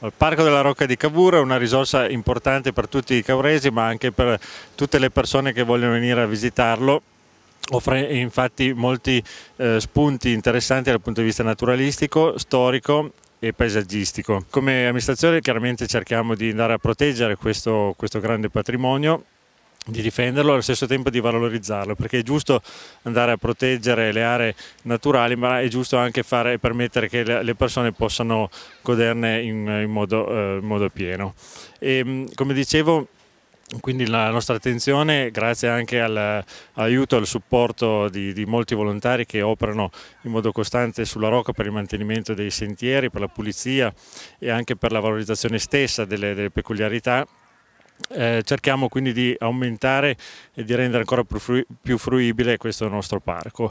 Il Parco della Rocca di Cavour è una risorsa importante per tutti i cavresi ma anche per tutte le persone che vogliono venire a visitarlo offre infatti molti eh, spunti interessanti dal punto di vista naturalistico, storico e paesaggistico. Come amministrazione chiaramente cerchiamo di andare a proteggere questo, questo grande patrimonio di difenderlo e allo stesso tempo di valorizzarlo, perché è giusto andare a proteggere le aree naturali, ma è giusto anche fare, permettere che le persone possano goderne in, in, modo, eh, in modo, pieno. E, ehm, come dicevo, quindi la nostra attenzione, grazie anche all'aiuto e al supporto di, di, molti volontari che operano in modo costante sulla Rocca per il mantenimento dei sentieri, per la pulizia e anche per la valorizzazione stessa delle, delle peculiarità, eh, cerchiamo quindi di aumentare e di rendere ancora più, fru- più fruibile questo nostro parco.